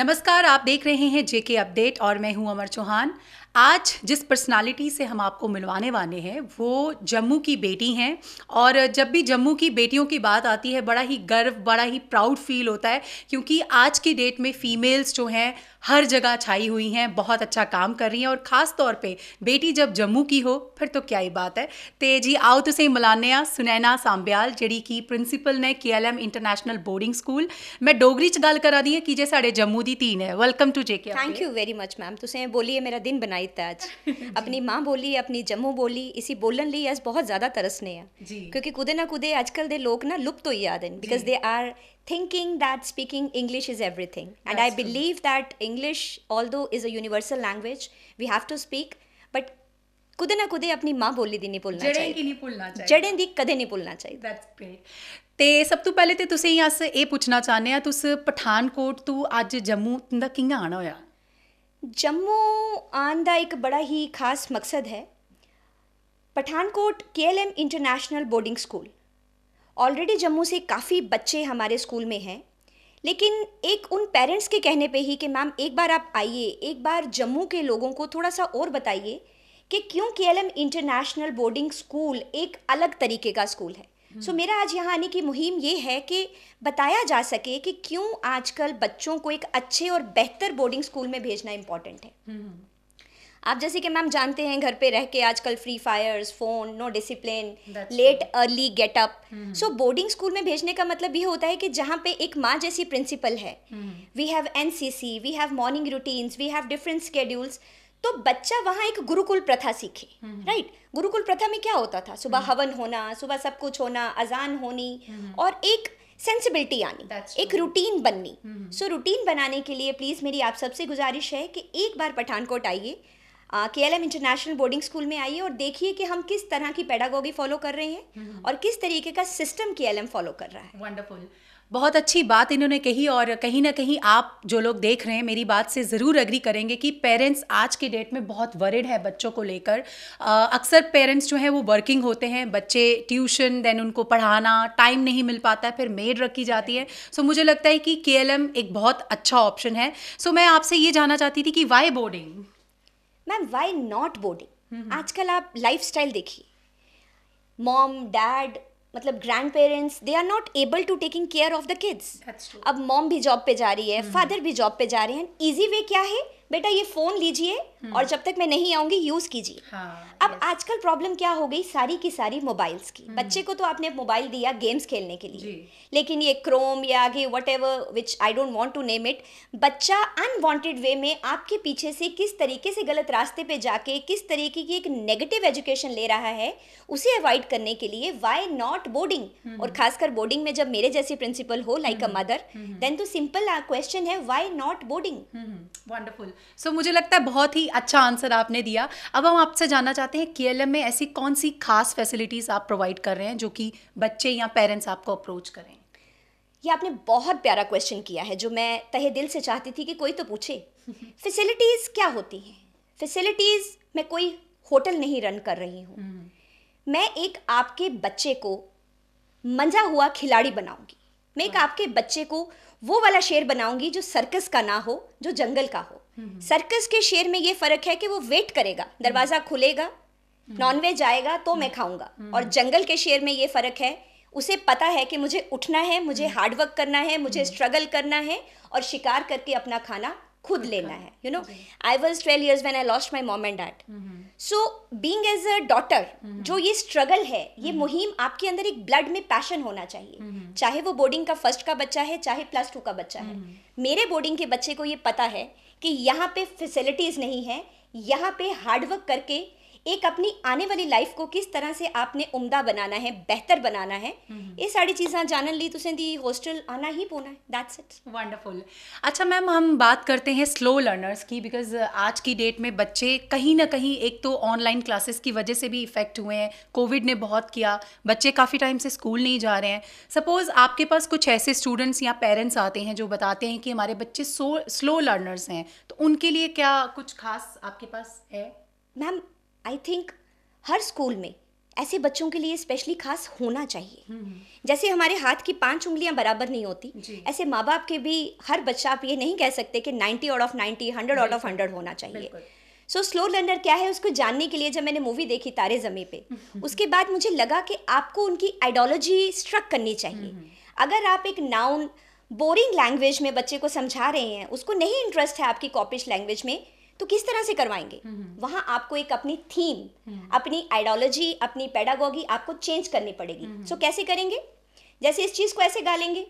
नमस्कार आप देख रहे हैं जेके अपडेट और मैं हूं अमर चौहान आज जिस पर्सनालिटी से हम आपको मिलवाने वाले हैं वो जम्मू की बेटी हैं और जब भी जम्मू की बेटियों की बात आती है बड़ा ही गर्व बड़ा ही प्राउड फील होता है क्योंकि आज की डेट में फीमेल्स जो हैं हर जगह छाई हुई हैं बहुत अच्छा काम कर रही हैं और ख़ास तौर पे बेटी जब जम्मू की हो फिर तो क्या ही बात है तो जी आओ तो मिलाने आ सुनैना सांब्याल जेह्ड़ी कि प्रिंसिपल ने के L M international boarding school मैं डोगरी च करा दी आं कि जे साढ़े जम्मू की धीन है welcome to J K thank you very much ma'am तुसें बोलिए मेरा दिन बनाया सुनाई ताज अपनी माँ बोली अपनी जम्मू बोली इसी बोलन ਲਈ ਅਸ ਬਹੁਤ ਜ਼ਿਆਦਾ ਤਰਸਨੇ ਆ ਕਿਉਂਕਿ ਕੁਦੇ ਨਾ ਕੁਦੇ ਅੱਜਕੱਲ ਦੇ ਲੋਕ ਨਾ ਲੁਪਤ ਹੋਈ ਆ ਰਹੇ because they are thinking that speaking English is everything. That's and I believe true. that English, although is a universal language, we have to speak, but कुदे ना कुदे अपनी माँ बोली दी नहीं भुलना चाहिए जड़ें की नहीं भुलना चाहिए जड़ें दी कदे नहीं भुलना चाहिए दैट्स ग्रेट ते सब तो पहले ते तुसें अस एह् पुच्छना चाहने आं तुस पठानकोट तू अज्ज जम्मू तुंदा कि'यां आना होया जम्मू आन का एक बड़ा ही खास मकसद है पठानकोट के L M international boarding school already Jammu से काफ़ी बच्चे हमारे स्कूल में हैं लेकिन एक उन पेरेंट्स के कहने पे ही कि मैम एक बार आप आइए एक बार जम्मू के लोगों को थोड़ा सा और बताइए कि क्यों K L M international boarding school एक अलग तरीके का स्कूल है सो हम्म। मेरा आज यहाँ आने की मुहिम ये है कि बताया जा सके कि क्यों आजकल बच्चों को एक अच्छे और बेहतर बोर्डिंग स्कूल में भेजना इम्पोर्टेंट है हम्म, हम्म। आप जैसे कि मैम जानते हैं घर पे रह के आजकल free fires phone no discipline late early get up so boarding school में भेजने का मतलब ये होता है कि जहाँ पे एक माँ जैसी प्रिंसिपल है we have N C C we have morning routines we have different schedules तो बच्चा वहाँ एक गुरुकुल प्रथा सीखे राइट हम्म, हम्म। गुरुकुल प्रथा में क्या होता था सुबह हम्म। हवन होना सुबह सब कुछ होना अजान होनी और एक सेंसिबिलिटी आनी एक रूटीन बननी सो रूटीन बनाने के लिए प्लीज़ मेरी आप सबसे गुजारिश है कि एक बार पठानकोट आइए K L M international boarding school में आइए और देखिए कि हम किस तरह की पैडागोगी फॉलो कर रहे हैं और किस तरीके का सिस्टम के एल एम फॉलो कर रहा है वंडरफुल बहुत अच्छी बात इन्होंने कही और कहीं ना कहीं आप जो लोग देख रहे हैं मेरी बात से ज़रूर अग्री करेंगे कि पेरेंट्स आज के डेट में बहुत वरिड है बच्चों को लेकर अक्सर पेरेंट्स जो हैं वो वर्किंग होते हैं बच्चे ट्यूशन देन उनको पढ़ाना टाइम नहीं मिल पाता है फिर मेड रखी जाती है सो so, मुझे लगता है कि के एक बहुत अच्छा ऑप्शन है सो so, मैं आपसे ये जानना चाहती थी कि why boarding ma'am why not boarding आजकल आप लाइफ देखिए मॉम डैड मतलब grandparents they are not able to taking care of the kids अब मॉम भी जॉब पे जा रही है फादर हम्म, हम्म। hmm. भी जॉब पे जा रहे हैं ईजी वे क्या है बेटा ये फ़ोन लीजिए हम्म। और जब तक मैं नहीं आऊंगी यूज़ कीजिए हाँ, अब आजकल प्रॉब्लम क्या हो गई सारी की सारी मोबाइल्स की हम्म। बच्चे को तो आपने मोबाइल दिया गेम्स खेलने के लिए लेकिन ये क्रोम या आगे whatever which I don't want to name it बच्चा अनवांटेड वे में आपके पीछे से किस तरीके से गलत रास्ते पे जाके किस तरीके की एक नेगेटिव एजुकेशन ले रहा है उसे अवॉइड करने के लिए वाई नॉट बोर्डिंग और खासकर बोर्डिंग में जब मेरे जैसे प्रिंसिपल हो लाइक अ मदर देन तो सिंपल क्वेश्चन है why not boarding wonderful so so, मुझे लगता है बहुत ही अच्छा आंसर आपने दिया अब हम आपसे जानना चाहते हैं के में ऐसी कौन सी खास फैसिलिटीज़ आप प्रोवाइड कर रहे हैं जो कि बच्चे या पेरेंट्स आपको अप्रोच करें ये आपने बहुत प्यारा क्वेश्चन किया है जो मैं तहे दिल से चाहती थी कि कोई तो पूछे फैसिलिटीज़ क्या होती हैं फैसिलिटीज़ मैं कोई होटल नहीं रन कर रही हूँ हम्म। मैं एक आपके बच्चे को मंजा हुआ खिलाड़ी बनाऊंगी मैं एक हाँ। आपके बच्चे को वो वाला शेर बनाऊंगी जो सर्कस का ना हो जो जंगल का हो सर्कस के शेर में ये फर्क है कि वो वेट करेगा दरवाजा खुलेगा नॉनवेज आएगा तो मैं खाऊंगा और जंगल के शेर में ये फर्क है उसे पता है कि मुझे उठना है मुझे हार्डवर्क करना है मुझे स्ट्रगल करना है और शिकार करके अपना खाना खुद लेना है you know I was twelve years when I lost my mom and dad so being as a daughter जो ये स्ट्रगल है ये हम्म, हम्म। मुहिम आपके अंदर एक ब्लड में पैशन होना चाहिए हम्म, चाहे वो बोर्डिंग का फर्स्ट का बच्चा है चाहे प्लस टू का बच्चा है मेरे बोर्डिंग के बच्चे को ये पता है कि यहाँ पे फैसिलिटीज़ नहीं है यहाँ पे हार्डवर्क करके एक अपनी आने वाली लाइफ को किस तरह से आपने उम्दा बनाना है बेहतर बनाना है ये सारी चीजें जानन ली तुसें दी हॉस्टल आना ही पौना है दैट्स इट वंडरफुल अच्छा मैम हम बात करते हैं स्लो लर्नर्स की बिकॉज आज की डेट में बच्चे कहीं ना कहीं एक तो ऑनलाइन क्लासेस की वजह से भी इफ़ेक्ट हुए हैं कोविड ने बहुत किया बच्चे काफ़ी टाइम से स्कूल नहीं जा रहे हैं सपोज़ आपके पास कुछ ऐसे स्टूडेंट्स या पेरेंट्स आते हैं जो बताते हैं कि हमारे बच्चे स्लो लर्नर्स हैं तो उनके लिए क्या कुछ खास आपके पास है मैम आई थिंक हर स्कूल में ऐसे बच्चों के लिए स्पेशली खास होना चाहिए हम्म, हम्म। जैसे हमारे हाथ की पांच उंगलियां बराबर नहीं होती ऐसे माँ बाप के भी हर बच्चा आप ये नहीं कह सकते कि 90 आउट ऑफ 90 100 आउट ऑफ 100 होना चाहिए सो स्लो लर्नर क्या है उसको जानने के लिए जब मैंने मूवी देखी तारे जमी पे उसके बाद मुझे लगा कि आपको उनकी आइडियोलॉजी स्ट्रक करनी चाहिए हम्म, अगर आप एक नाउन बोरिंग लैंग्वेज में बच्चे को समझा रहे हैं उसको नहीं इंटरेस्ट है आपकी कॉपिश लैंग्वेज में तो किस तरह से करवाएंगे वहाँ आपको एक अपनी थीम अपनी आइडियोलॉजी अपनी पैडागोगी आपको चेंज करनी पड़ेगी सो so, कैसे करेंगे जैसे इस चीज़ को ऐसे गालेंगे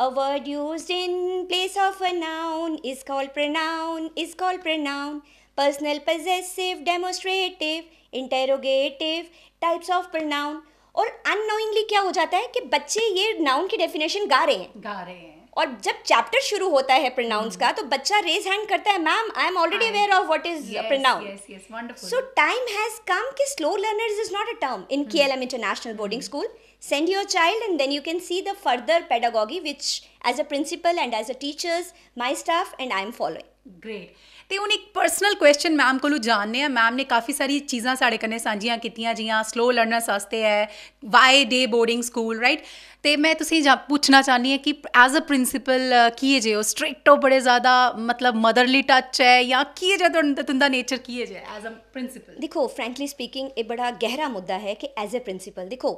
A word used in place of a noun is called pronoun, is called pronoun. Personal possessive, demonstrative, interrogative, types of pronoun. और अननोइंगली क्या हो जाता है कि बच्चे ये नाउन की डेफिनेशन गा रहे हैं गा रहे हैं और जब चैप्टर शुरू होता है प्रोनाउंस का हम्म। तो बच्चा रेज हैंड करता है ma'am I am already aware of what is pronoun so time has come कि slow learners is not a term in K L M international boarding school send your child and then you can see the further pedagogy which as a principal and as a teachers my staff and I am following great ਤੇ ਹੁਣ ਇੱਕ personal question ma'am ਕੋਲੋਂ ਜਾਣਨੇ ਆ ma'am ਨੇ ਕਾਫੀ ਸਾਰੀ ਚੀਜ਼ਾਂ ਸਾਡੇ ਕਨੇ ਸਾਂਝੀਆਂ ਕੀਤੀਆਂ ਜੀਆਂ ਸਲੋ ਲਰਨਰਸ ਵਾਸਤੇ ਹੈ why they boarding school right ਤੇ ਮੈਂ ਤੁਸੀਂ ਜਾਂ ਪੁੱਛਣਾ ਚਾਹਨੀ ਹੈ ਕਿ ਐਜ਼ ਅ ਪ੍ਰਿੰਸੀਪਲ ਕੀ ਹੈ ਜੇ ਉਹ ਸਟ੍ਰਿਕਟ ਹੋ ਬੜੇ ਜ਼ਿਆਦਾ ਮਤਲਬ ਮਦਰਲੀ ਟੱਚ ਹੈ ਜਾਂ ਕੀ ਹੈ ਜੇ ਤੁੰਦਾ ਨੇਚਰ ਕੀ ਹੈ ਜੇ ਐਜ਼ ਅ ਪ੍ਰਿੰਸੀਪਲ ਦੇਖੋ ਫ੍ਰੈਂਕਲੀ ਸਪੀਕਿੰਗ ਇਹ ਬੜਾ ਗਹਿਰਾ ਮੁੱਦਾ ਹੈ ਕਿ ਐਜ਼ ਅ ਪ੍ਰਿੰਸੀਪਲ ਦੇਖੋ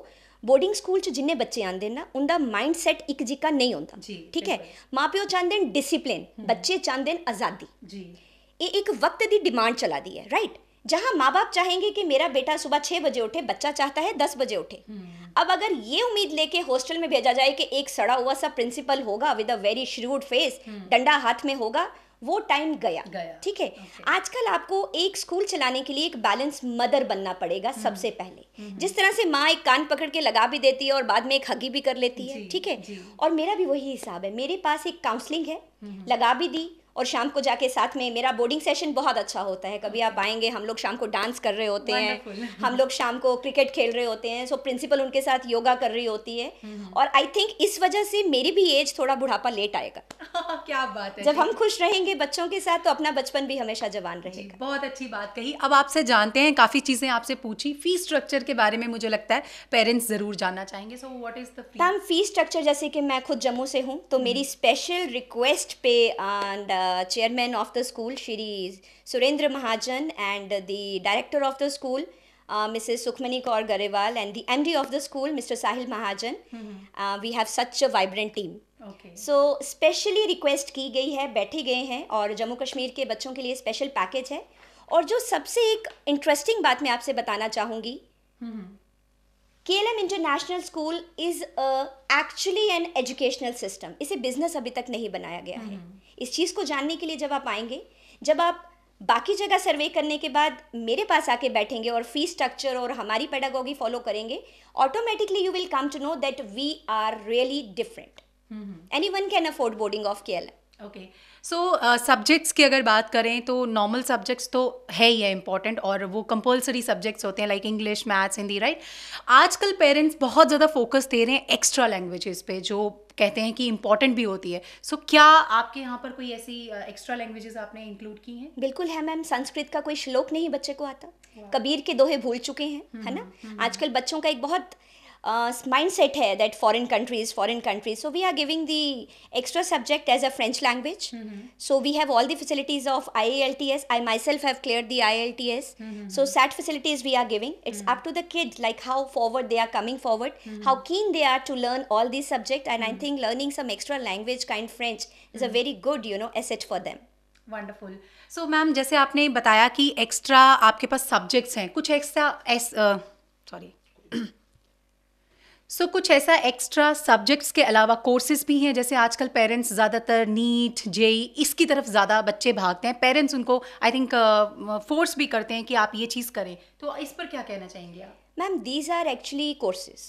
ਬੋਰਡਿੰਗ ਸਕੂਲ ਚ ਜਿੰਨੇ ਬੱਚੇ ਆਂਦੇ ਨਾ ਉਹਦਾ ਮਾਈਂਡ ਸੈਟ ਇੱਕ ਜਿਕਾ ਨਹੀਂ ਹੁੰਦਾ ਠੀਕ ਹੈ ਮਾਪਿਓ ਚਾਹੁੰਦੇ ਨੇ ਡਿਸਪਲਿਨ ਬੱਚੇ ਚਾਹੁੰਦੇ ਨੇ ਆਜ਼ਾਦੀ ਜੀ ये एक वक्त की डिमांड चला दी है राइट जहाँ माँ बाप चाहेंगे कि मेरा बेटा सुबह छः बजे उठे बच्चा चाहता है दस बजे उठे हम्म। अब अगर ये उम्मीद लेके हॉस्टल में भेजा जाए कि एक सड़ा हुआ सा प्रिंसिपल होगा with a very shrewd face डंडा हाथ में होगा वो टाइम गया ठीक है okay. आजकल आपको एक स्कूल चलाने के लिए एक बैलेंस मदर बनना पड़ेगा हम्म। सबसे पहले हम्म। जिस तरह से माँ एक कान पकड़ के लगा भी देती है और बाद में एक हगी भी कर लेती है ठीक है और मेरा भी वही हिसाब है मेरे पास एक काउंसलिंग है लगा भी दी और शाम को जाके साथ में मेरा बोर्डिंग सेशन बहुत अच्छा होता है कभी आप आएंगे हम लोग शाम को डांस कर रहे होते हैं हम लोग शाम को क्रिकेट खेल रहे होते हैं सो प्रिंसिपल उनके साथ योगा कर रही होती है हम्म, हम्म। और आई थिंक इस वजह से मेरी भी एज थोड़ा बुढ़ापा लेट आएगा क्या बात है जब हम खुश रहेंगे बच्चों के साथ तो अपना बचपन भी हमेशा जवान रहेगा बहुत अच्छी बात कही अब आपसे जानते हैं काफ़ी चीज़ें आपसे पूछी फी स्ट्रक्चर के बारे में मुझे लगता है पेरेंट्स ज़रूर जानना चाहेंगे so what is the ma'am fee structure जैसे कि मैं खुद जम्मू से हूँ तो हम्म। मेरी स्पेशल रिक्वेस्ट पे and uh, chairman of the school, Shri Surendra Mahajan, and the director of the school, uh, Mrs. Sukhmani Kaur Garewal, and the MD of the school, Mr. Sahil Mahajan. Mm-hmm. Uh, we have such a vibrant team. So specially request की गई है बैठे गए हैं और जम्मू कश्मीर के बच्चों के लिए स्पेशल पैकेज है और जो सबसे एक इंटरेस्टिंग बात मैं आपसे बताना चाहूँगी K L M international school is actually an educational system इसे बिजनेस अभी तक नहीं बनाया गया है इस चीज़ को जानने के लिए जब आप आएंगे जब आप बाकी जगह सर्वे करने के बाद मेरे पास आके बैठेंगे और फी स्ट्रक्चर और हमारी पेडागोगी फॉलो करेंगे automatically you will come to know that we are really different anyone can afford boarding of के ओके सो सब्जेक्ट्स की अगर बात करें तो नॉर्मल सब्जेक्ट्स तो है ही है इंपॉर्टेंट और वो कंपलसरी सब्जेक्ट्स होते हैं like English maths Hindi right आजकल पेरेंट्स बहुत ज़्यादा फोकस दे रहे हैं एक्स्ट्रा लैंग्वेजेस पे जो कहते हैं कि इम्पॉर्टेंट भी होती है सो so, क्या आपके यहाँ पर कोई ऐसी एक्स्ट्रा लैंग्वेजेस आपने इंक्लूड की हैं बिल्कुल है मैम संस्कृत का कोई श्लोक नहीं बच्चे को आता कबीर के दोहे भूल चुके हैं है हम्म, ना हम्म, हम्म। आजकल बच्चों का एक बहुत uh, mindset hai that foreign countries foreign countries so we are giving the extra subject as a french language mm-hmm. so we have all the facilities of ielts i myself have cleared the ielts mm-hmm. so sat facilities we are giving it's mm-hmm. up to the kid like how forward they are coming forward how keen they are to learn all these subjects and i think learning some extra language kind french is a very good you know asset for them wonderful so ma'am जैसे आपने बताया कि extra आपके पास subjects हैं कुछ extra एस sorry so so, कुछ ऐसा एक्स्ट्रा सब्जेक्ट्स के अलावा कोर्सेज भी हैं जैसे आजकल पेरेंट्स ज़्यादातर नीट जेई इसकी तरफ ज़्यादा बच्चे भागते हैं पेरेंट्स उनको आई थिंक फोर्स भी करते हैं कि आप ये चीज़ करें तो इस पर क्या कहना चाहेंगे आप ma'am these are actually courses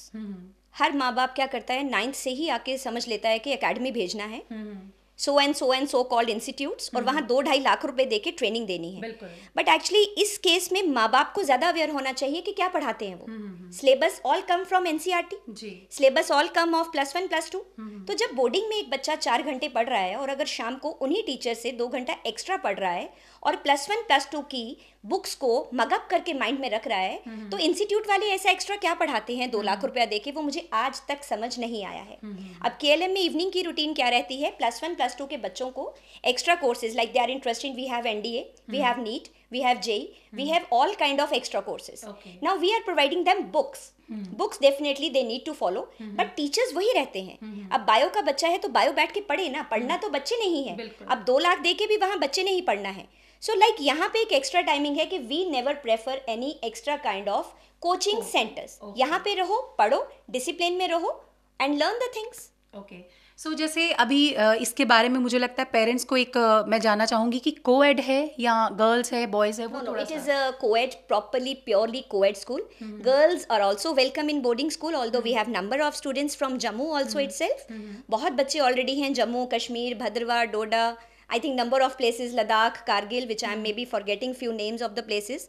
हर माँ बाप क्या करता है नाइन्थ से ही आके समझ लेता है कि अकेडमी भेजना है hmm. So and so and so called institute और वहाँ mm-hmm. दो ढाई लाख रुपए देके ट्रेनिंग देनी है बट एक्चुअली इस केस में माँ बाप को ज़्यादा अवेयर होना चाहिए कि क्या पढ़ाते हैं वो syllabus all come from an syllabus all come of plus one plus two तो जब बोर्डिंग में एक बच्चा चार घंटे पढ़ रहा है और अगर शाम को उन्हीं टीचर से दो घंटा एक्स्ट्रा पढ़ रहा है और प्लस वन प्लस टू की बुक्स को मगअप करके माइंड में रख रहा है तो इंस्टीट्यूट वाले ऐसा एक्स्ट्रा क्या पढ़ाते हैं दो लाख रुपया देके वो मुझे आज तक समझ नहीं आया है अब के में इवनिंग की रूटीन क्या रहती है प्लस वन प्लस टू के बच्चों को extra courses like they are interesting we have an we have NEET we have JEE, hmm. we have all kind of extra courses. Okay. Now we are providing them books. Books definitely they need to follow but teachers वही रहते हैं Mm-hmm. अब bio का बच्चा है तो bio बैठ के पढ़े ना पढ़ना mm mm-hmm. तो बच्चे नहीं है बिल्कुल. अब दो लाख दे के भी वहाँ बच्चे नहीं पढ़ना है सो so, लाइक like, यहाँ पे एक एक्स्ट्रा टाइमिंग है कि we never prefer any extra kind of coaching centres यहाँ पे रहो पढ़ो डिसिप्लिन में रहो and learn the things okay okay. So so, जैसे अभी इसके बारे में मुझे लगता है पेरेंट्स को एक मैं जानना चाहूंगी कि कोएड है या गर्ल्स है बॉयज है वो no it is a coed properly purely coed school girls are also welcome in boarding school although we have number of students from Jammu also itself बहुत बच्चे ऑलरेडी हैं Jammu Kashmir Bhaderwah Doda I think number of places Ladakh Kargil which I am maybe forgetting few names of the places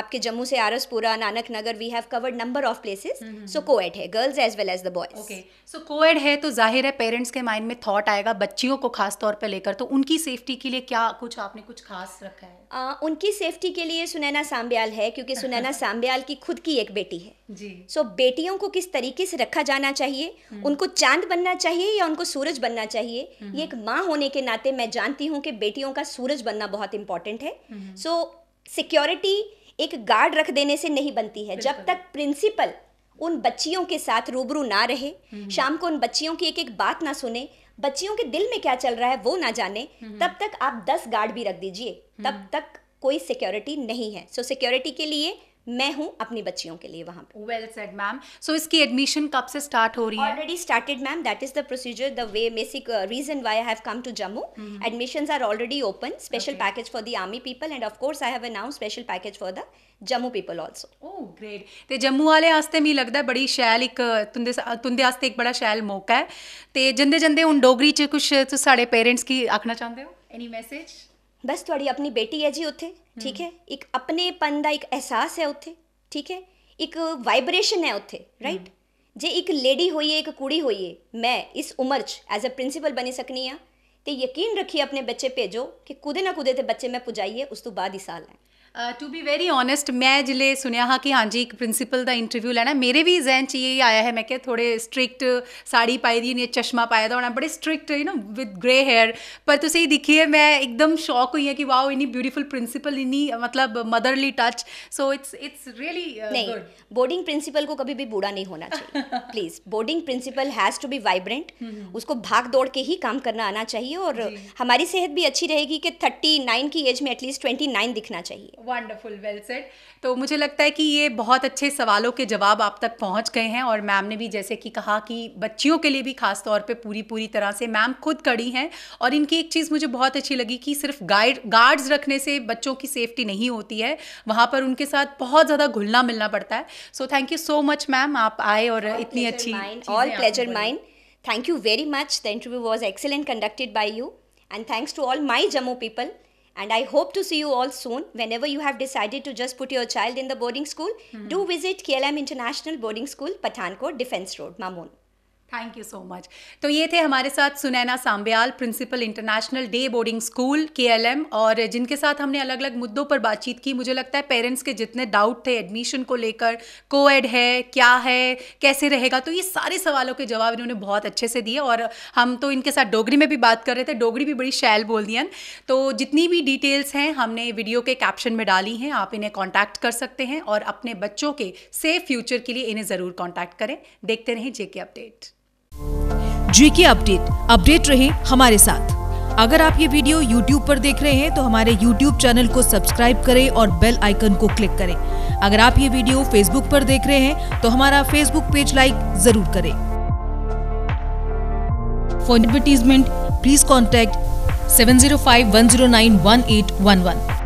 आपके जम्मू से R S Pura Nanak Nagar we have covered number of places so coed है girls as well as the boys okay so coed है तो जाहिर है parents के mind में thought आएगा बच्चियों को खास तौर पर लेकर तो उनकी सेफ्टी के लिए क्या कुछ आपने कुछ खास रखा है आ, उनकी सेफ्टी के लिए सुनैना सांब्याल है क्योंकि सुनैना सांब्याल की खुद की एक बेटी है जी सो so, बेटियों को किस तरीके से रखा जाना चाहिए hmm. उनको चांद बनना चाहिए या उनको सूरज बनना चाहिए hmm, ये एक hmm. माँ होने के नाते मैं जान मानती हूँ कि बेटियों का सूरज बनना बहुत इंपॉर्टेंट है so hmm, security hmm. so, एक गार्ड रख देने से नहीं बनती है जब तक प्रिंसिपल उन बच्चियों के साथ रूबरू ना रहे हम्म, शाम को उन बच्चियों की एक एक बात ना सुने बच्चियों के दिल में क्या चल रहा है वो ना जाने तब तक आप दस गार्ड भी रख दीजिए तब तक कोई सिक्योरिटी नहीं है सो so, सिक्योरिटी के लिए मैं हूँ अपनी बच्चियों के लिए वहाँ वेल सेड मैम सो इसकी एडमिशन कब से स्टार्ट हो रही है already started ma'am that is the procedure the way basic reason why I have come to Jammu admissions are already open special package for the army people and of I have announce special package for the Jammu people also great ते जम्मू आह्ले आस्तै मिगी लगदा बड़ी शैल इक तुंदे तुंदे आस्तै इक बड़ा शैल मौका ऐ ते जंदे जंदे हून डोगरी च कुछ साढ़े पेरेंट्स की आखना चाहंदे हो एनी मैसेज बस थोड़ी अपनी बेटी है जी उत्थे हम्म। ठीक है एक अपनेपन का एक एहसास है उत्थे ठीक है एक वाइब्रेशन है उत्थे राइट जे एक लेडी होइए एक कुड़ी होइए मैं इस उम्र च एज ए प्रिंसिपल बनी सकनी हाँ तो यकीन रखिए अपने बच्चे भेजो कि कुदे ना कुदे तो बच्चे मैं पुजाइए उस तो बाद ही साल है टू बी वेरी ऑनेस्ट मैं जिले सुनिया हाँ कि हाँ जी एक प्रिंसिपल का इंटरव्यू लैना मेरे भी जहन च यही आया है मैं क्या थोड़े स्ट्रिक्ट साड़ी पाई दी चश्मा पाया होना बड़े strict you know with grey hair पर तुम सही दिखिए मैं एकदम शौक हुई है कि वाओ इन्नी ब्यूटीफुल प्रिंसिपल इन्नी मतलब motherly touch so it's it's really नहीं बोर्डिंग प्रिंसिपल को कभी भी बूढ़ा नहीं होना चाहिए please boarding principal has to be vibrant उसको भाग दौड़ के ही काम करना आना चाहिए और हमारी सेहत भी अच्छी रहेगी कि थर्टी नाइन की एज में एटलीस्ट ट्वेंटी नाइन दिखना चाहिए वंडरफुल वेल सेट तो मुझे लगता है कि ये बहुत अच्छे सवालों के जवाब आप तक पहुंच गए हैं और मैम ने भी जैसे कि कहा कि बच्चियों के लिए भी खास तौर पे पूरी पूरी तरह से मैम खुद कड़ी हैं और इनकी एक चीज़ मुझे बहुत अच्छी लगी कि सिर्फ गाइड गार्ड्स रखने से बच्चों की सेफ्टी नहीं होती है वहाँ पर उनके साथ बहुत ज़्यादा घुलना मिलना पड़ता है so thank you so much ma'am आप आए और all इतनी अच्छी all pleasure mine thank you very much the interview was excellent conducted by you and thanks to all my Jammu people And I hope to see you all soon. Whenever you have decided to just put your child in the boarding school, mm-hmm. do visit KLM International Boarding School, Pathankot, Defense Road, Mamun. Thank you so much तो ये थे हमारे साथ Sunaina Sambyal principal international day boarding school के और जिनके साथ हमने अलग अलग मुद्दों पर बातचीत की मुझे लगता है पेरेंट्स के जितने डाउट थे एडमिशन को लेकर एड है क्या है कैसे रहेगा तो ये सारे सवालों के जवाब इन्होंने बहुत अच्छे से दिए और हम तो इनके साथ डोगरी में भी बात कर रहे थे डोगरी भी बड़ी शैल बोल दिया तो जितनी भी डिटेल्स हैं हमने वीडियो के कैप्शन में डाली हैं आप इन्हें कॉन्टैक्ट कर सकते हैं और अपने बच्चों के सेफ फ्यूचर के लिए इन्हें ज़रूर कॉन्टैक्ट करें देखते रहें JK update GK update update रहे हमारे साथ अगर आप ये वीडियो YouTube पर देख रहे हैं तो हमारे YouTube चैनल को सब्सक्राइब करें और बेल आइकन को क्लिक करें अगर आप ये वीडियो Facebook पर देख रहे हैं तो हमारा Facebook पेज लाइक जरूर करें for advertisement please contact one